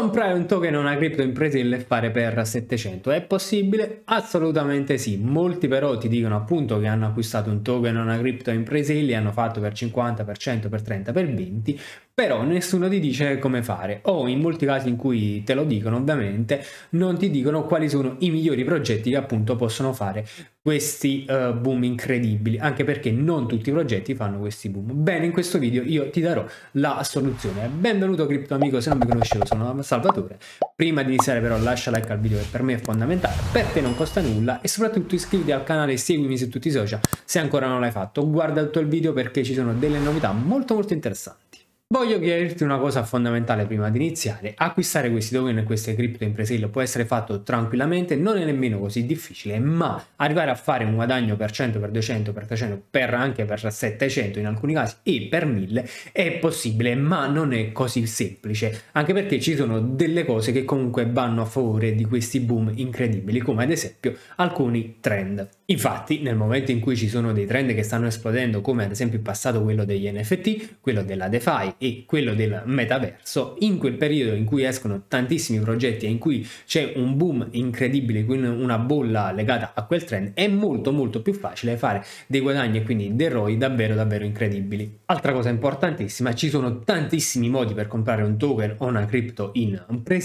comprare un token o una cripto in Presil e fare per 700 è possibile? Assolutamente sì, molti però ti dicono appunto che hanno acquistato un token o una cripto in Presil, li hanno fatto per 50, per 100, per 30, per 20, però nessuno ti dice come fare o in molti casi in cui te lo dicono ovviamente non ti dicono quali sono i migliori progetti che appunto possono fare questi uh, boom incredibili anche perché non tutti i progetti fanno questi boom bene in questo video io ti darò la soluzione benvenuto cripto amico se non mi conoscevo sono Salvatore prima di iniziare però lascia like al video che per me è fondamentale per te non costa nulla e soprattutto iscriviti al canale e seguimi su tutti i social se ancora non l'hai fatto guarda tutto il video perché ci sono delle novità molto molto interessanti Voglio chiederti una cosa fondamentale prima di iniziare, acquistare questi token e queste cripto in presale può essere fatto tranquillamente, non è nemmeno così difficile, ma arrivare a fare un guadagno per 100, per 200, per 300, per anche per 700 in alcuni casi e per 1000 è possibile, ma non è così semplice, anche perché ci sono delle cose che comunque vanno a favore di questi boom incredibili, come ad esempio alcuni trend. Infatti nel momento in cui ci sono dei trend che stanno esplodendo, come ad esempio in passato quello degli NFT, quello della DeFi, e quello del metaverso, in quel periodo in cui escono tantissimi progetti e in cui c'è un boom incredibile, quindi una bolla legata a quel trend, è molto molto più facile fare dei guadagni e quindi dei ROI davvero davvero incredibili. Altra cosa importantissima, ci sono tantissimi modi per comprare un token o una crypto in presale,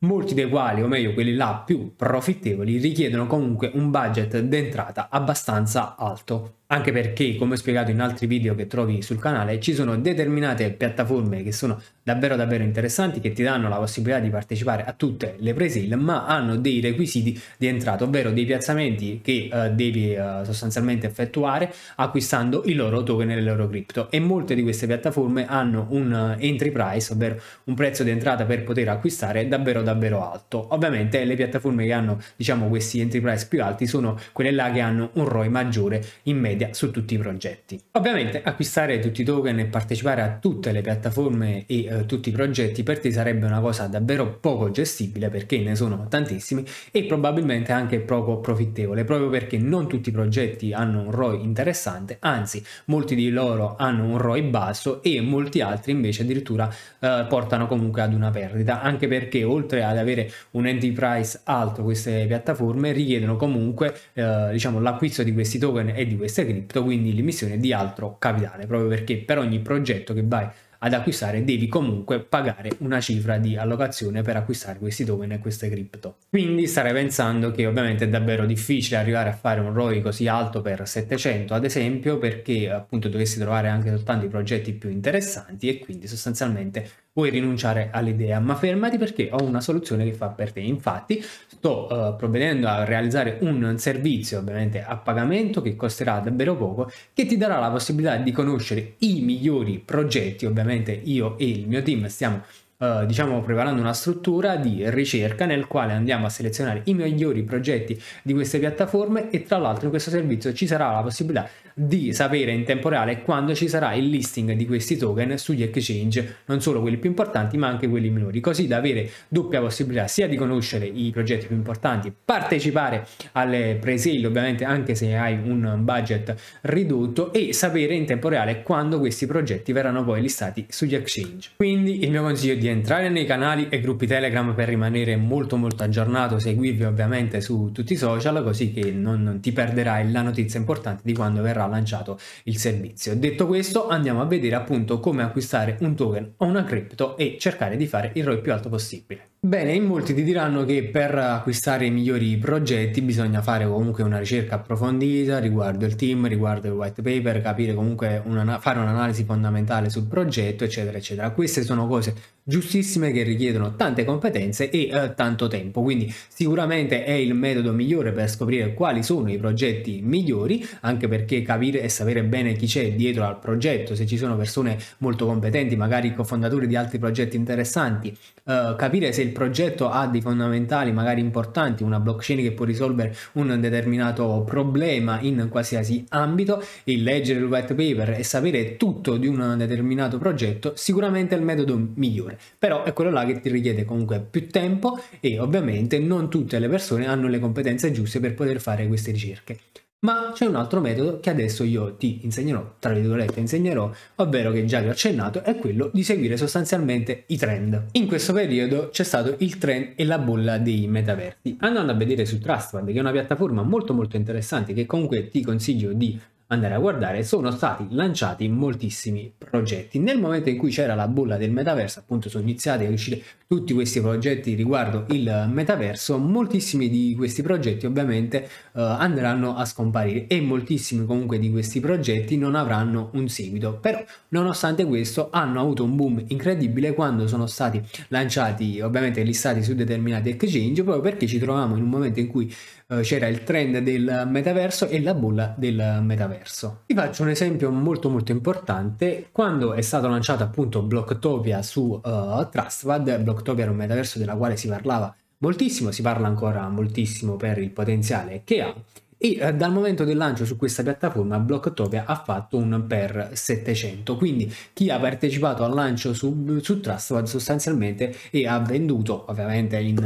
molti dei quali, o meglio quelli là più profittevoli, richiedono comunque un budget d'entrata abbastanza alto, anche perché, come ho spiegato in altri video che trovi sul canale, ci sono determinate piattaforme che sono davvero davvero interessanti, che ti danno la possibilità di partecipare a tutte le presale, ma hanno dei requisiti di entrata, ovvero dei piazzamenti che eh, devi eh, sostanzialmente effettuare acquistando i loro token e le loro cripto e molte di queste piattaforme hanno un eh, entry price, ovvero un prezzo di entrata per poter acquistare davvero davvero alto. Ovviamente le piattaforme che hanno diciamo questi enterprise più alti sono quelle là che hanno un ROI maggiore in media su tutti i progetti. Ovviamente acquistare tutti i token e partecipare a tutte le piattaforme e eh, tutti i progetti per te sarebbe una cosa davvero poco gestibile perché ne sono tantissimi e probabilmente anche poco profittevole proprio perché non tutti i progetti hanno un ROI interessante, anzi molti di loro hanno un ROI basso e molti altri invece addirittura eh, portano comunque ad una perdita anche perché oltre oltre ad avere un entry price alto queste piattaforme richiedono comunque eh, diciamo, l'acquisto di questi token e di queste cripto, quindi l'emissione di altro capitale, proprio perché per ogni progetto che vai ad acquistare devi comunque pagare una cifra di allocazione per acquistare questi token e queste cripto. Quindi starei pensando che ovviamente è davvero difficile arrivare a fare un ROI così alto per 700 ad esempio perché appunto dovresti trovare anche soltanto i progetti più interessanti e quindi sostanzialmente puoi rinunciare all'idea, ma fermati perché ho una soluzione che fa per te. Infatti, sto uh, provvedendo a realizzare un servizio ovviamente a pagamento che costerà davvero poco, che ti darà la possibilità di conoscere i migliori progetti. Ovviamente io e il mio team stiamo eh, diciamo preparando una struttura di ricerca nel quale andiamo a selezionare i migliori progetti di queste piattaforme e tra l'altro in questo servizio ci sarà la possibilità di sapere in tempo reale quando ci sarà il listing di questi token sugli exchange, non solo quelli più importanti ma anche quelli minori, così da avere doppia possibilità sia di conoscere i progetti più importanti, partecipare alle presale ovviamente anche se hai un budget ridotto e sapere in tempo reale quando questi progetti verranno poi listati sugli exchange. Quindi il mio consiglio è di di entrare nei canali e gruppi Telegram per rimanere molto molto aggiornato, seguirvi ovviamente su tutti i social così che non, non ti perderai la notizia importante di quando verrà lanciato il servizio. Detto questo andiamo a vedere appunto come acquistare un token o una cripto e cercare di fare il ROI più alto possibile. Bene, in molti ti diranno che per acquistare i migliori progetti bisogna fare comunque una ricerca approfondita riguardo il team, riguardo il white paper, capire comunque, una, fare un'analisi fondamentale sul progetto, eccetera, eccetera. Queste sono cose giustissime che richiedono tante competenze e eh, tanto tempo, quindi sicuramente è il metodo migliore per scoprire quali sono i progetti migliori, anche perché capire e sapere bene chi c'è dietro al progetto, se ci sono persone molto competenti, magari cofondatori di altri progetti interessanti, eh, capire se il progetto ha dei fondamentali magari importanti, una blockchain che può risolvere un determinato problema in qualsiasi ambito, il leggere il white paper e sapere tutto di un determinato progetto sicuramente è il metodo migliore, però è quello là che ti richiede comunque più tempo e ovviamente non tutte le persone hanno le competenze giuste per poter fare queste ricerche. Ma c'è un altro metodo che adesso io ti insegnerò, tra virgolette insegnerò, ovvero che già vi ho accennato, è quello di seguire sostanzialmente i trend. In questo periodo c'è stato il trend e la bolla dei metaversi. Andando a vedere su Trustfund, che è una piattaforma molto molto interessante che comunque ti consiglio di andare a guardare, sono stati lanciati moltissimi progetti. Nel momento in cui c'era la bolla del metaverso, appunto sono iniziati a uscire tutti questi progetti riguardo il metaverso, moltissimi di questi progetti ovviamente eh, andranno a scomparire e moltissimi comunque di questi progetti non avranno un seguito. Però nonostante questo hanno avuto un boom incredibile quando sono stati lanciati ovviamente listati su determinati exchange proprio perché ci troviamo in un momento in cui eh, c'era il trend del metaverso e la bolla del metaverso. Vi faccio un esempio molto molto importante. Quando è stato lanciato appunto Blocktopia su uh, Trustpad, Blocktopia era un metaverso della quale si parlava moltissimo, si parla ancora moltissimo per il potenziale che ha e eh, dal momento del lancio su questa piattaforma Blocktopia ha fatto un per 700 quindi chi ha partecipato al lancio su, su Trustpad sostanzialmente e ha venduto ovviamente in uh,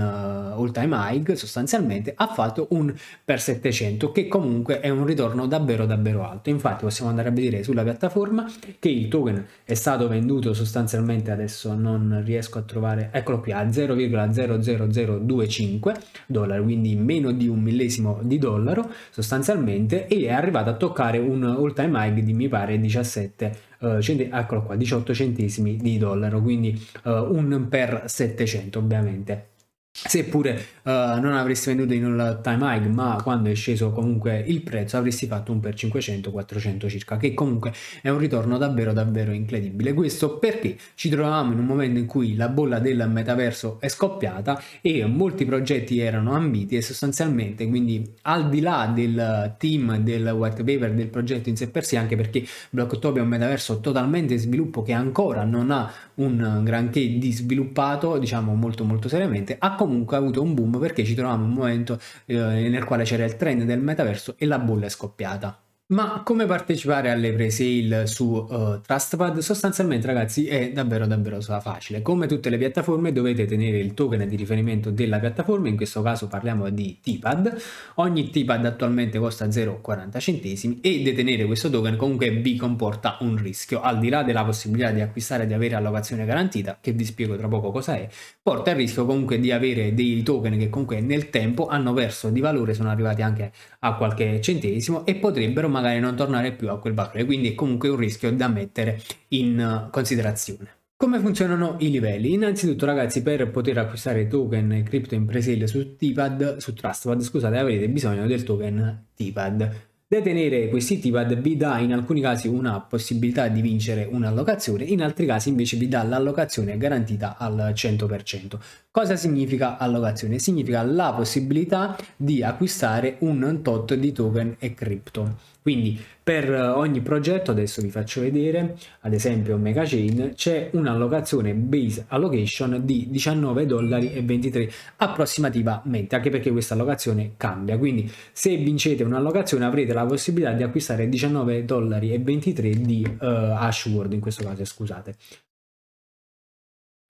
eh, all time high sostanzialmente ha fatto un per 700 che comunque è un ritorno davvero davvero alto infatti possiamo andare a vedere sulla piattaforma che il token è stato venduto sostanzialmente adesso non riesco a trovare eccolo qui a 0,00025 dollari quindi meno di un millesimo di dollaro sostanzialmente e è arrivato a toccare un all time high di mi pare 17 uh, cent- qua, 18 centesimi di dollaro quindi uh, un per 700 ovviamente Seppure uh, non avresti venduto in un time high, ma quando è sceso comunque il prezzo avresti fatto un per 500, 400 circa, che comunque è un ritorno davvero davvero incredibile. Questo perché ci trovavamo in un momento in cui la bolla del metaverso è scoppiata e molti progetti erano ambiti e sostanzialmente quindi al di là del team, del white paper, del progetto in sé per sé, anche perché Blocktopia è un metaverso totalmente in sviluppo che ancora non ha un granché di sviluppato, diciamo molto molto seriamente, comunque ha avuto un boom perché ci trovavamo in un momento eh, nel quale c'era il trend del metaverso e la bolla è scoppiata. Ma come partecipare alle pre-sale su uh, Trustpad? Sostanzialmente ragazzi è davvero davvero facile. Come tutte le piattaforme dovete tenere il token di riferimento della piattaforma, in questo caso parliamo di T-Pad. Ogni T-Pad attualmente costa 0,40 centesimi e detenere questo token comunque vi comporta un rischio. Al di là della possibilità di acquistare e di avere allocazione garantita, che vi spiego tra poco cosa è, porta il rischio comunque di avere dei token che comunque nel tempo hanno perso di valore, sono arrivati anche a qualche centesimo e potrebbero ma magari non tornare più a quel valore, quindi è comunque un rischio da mettere in eh, considerazione. Come funzionano i livelli? Innanzitutto ragazzi per poter acquistare token e crypto in presale su, TIPAD, su Trustpad scusate, avrete bisogno del token TIPAD. Detenere questi TIPAD vi dà in alcuni casi una possibilità di vincere un'allocazione, in altri casi invece vi dà l'allocazione garantita al 100%. Cosa significa allocazione? Significa la possibilità di acquistare un tot di token e crypto quindi per eh, ogni progetto, adesso vi faccio vedere, ad esempio Mega Chain, c'è un'allocazione base allocation di 19,23 dollari approssimativamente, anche perché questa allocazione cambia. Quindi se vincete un'allocazione avrete la possibilità di acquistare 19,23 dollari di uh, Ashworld, in questo caso scusate.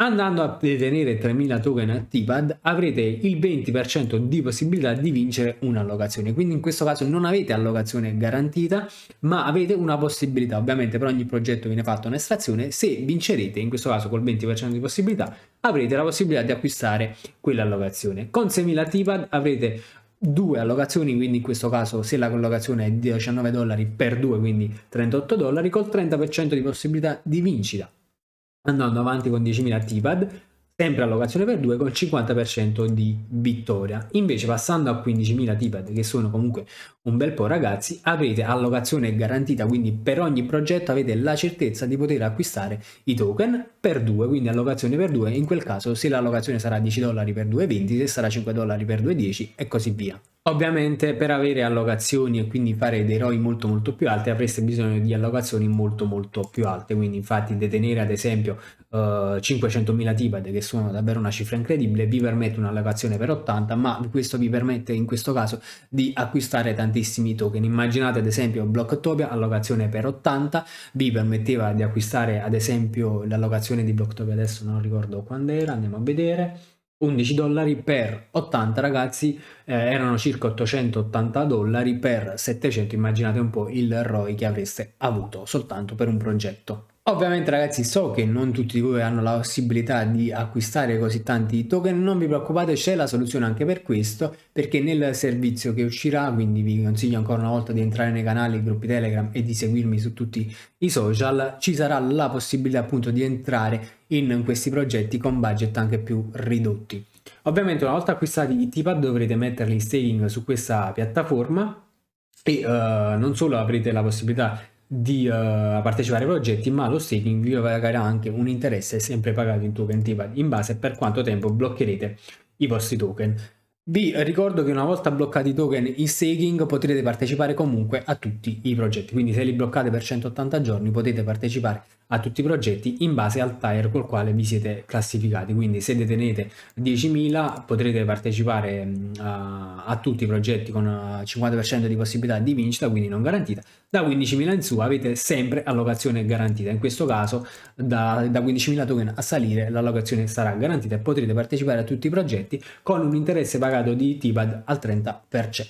Andando a detenere 3.000 token a TIPAD avrete il 20% di possibilità di vincere un'allocazione, quindi in questo caso non avete allocazione garantita ma avete una possibilità, ovviamente per ogni progetto viene fatta un'estrazione, se vincerete in questo caso col 20% di possibilità avrete la possibilità di acquistare quell'allocazione. Con 6.000 TIPAD avrete due allocazioni quindi in questo caso se la collocazione è di 19 dollari per 2 quindi 38 dollari col 30% di possibilità di vincita andando avanti con 10.000 T-pad, sempre allocazione per 2 col 50% di vittoria. Invece passando a 15.000 T-pad, che sono comunque un bel po' ragazzi, avete allocazione garantita, quindi per ogni progetto avete la certezza di poter acquistare i token per 2, quindi allocazione per 2, in quel caso se l'allocazione sarà 10 dollari per 2,20, se sarà 5 dollari per 2,10 e così via. Ovviamente per avere allocazioni e quindi fare dei ROI molto molto più alti avreste bisogno di allocazioni molto molto più alte, quindi infatti detenere ad esempio uh, 500.000 TIBAD che sono davvero una cifra incredibile vi permette un'allocazione per 80 ma questo vi permette in questo caso di acquistare tantissimi token, immaginate ad esempio Blocktopia allocazione per 80 vi permetteva di acquistare ad esempio l'allocazione di Blocktopia adesso non ricordo quando era, andiamo a vedere 11 dollari per 80 ragazzi eh, erano circa 880 dollari per 700 immaginate un po' il ROI che avreste avuto soltanto per un progetto Ovviamente ragazzi so che non tutti di voi hanno la possibilità di acquistare così tanti token, non vi preoccupate c'è la soluzione anche per questo perché nel servizio che uscirà, quindi vi consiglio ancora una volta di entrare nei canali, gruppi Telegram e di seguirmi su tutti i social, ci sarà la possibilità appunto di entrare in questi progetti con budget anche più ridotti. Ovviamente una volta acquistati i TIPA dovrete metterli in staking su questa piattaforma e uh, non solo avrete la possibilità di uh, partecipare ai progetti, ma lo staking vi pagherà anche un interesse sempre pagato in token TIVA in base a per quanto tempo bloccherete i vostri token. Vi ricordo che una volta bloccati i token in staking potrete partecipare comunque a tutti i progetti, quindi se li bloccate per 180 giorni potete partecipare a tutti i progetti in base al tier col quale vi siete classificati. Quindi se detenete 10.000 potrete partecipare mm, a, a tutti i progetti con 50% eh, di possibilità di vincita, quindi non garantita. Da 15.000 in su avete sempre allocazione garantita. In questo caso da, da 15.000 token a salire l'allocazione sarà garantita e potrete partecipare a tutti i progetti con un interesse pagato di TIPAD al 30%.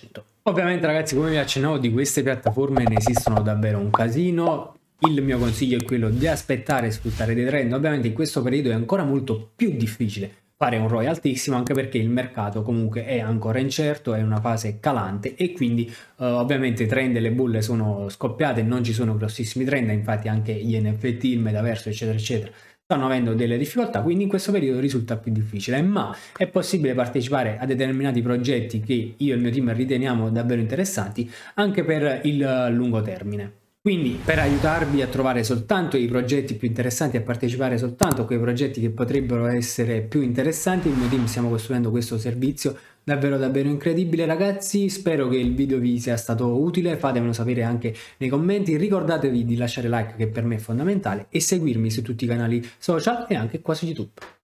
Ovviamente ragazzi come vi accennavo di queste piattaforme ne esistono davvero un casino, il mio consiglio è quello di aspettare e sfruttare dei trend. Ovviamente in questo periodo è ancora molto più difficile fare un ROI altissimo anche perché il mercato comunque è ancora incerto, è una fase calante e quindi uh, ovviamente i trend e le bulle sono scoppiate, non ci sono grossissimi trend, infatti anche gli NFT, il metaverso eccetera eccetera stanno avendo delle difficoltà, quindi in questo periodo risulta più difficile, ma è possibile partecipare a determinati progetti che io e il mio team riteniamo davvero interessanti anche per il eh, lungo termine. Quindi per aiutarvi a trovare soltanto i progetti più interessanti, a partecipare soltanto a quei progetti che potrebbero essere più interessanti, il mio team stiamo costruendo questo servizio davvero davvero incredibile ragazzi spero che il video vi sia stato utile fatemelo sapere anche nei commenti ricordatevi di lasciare like che per me è fondamentale e seguirmi su tutti i canali social e anche qua su youtube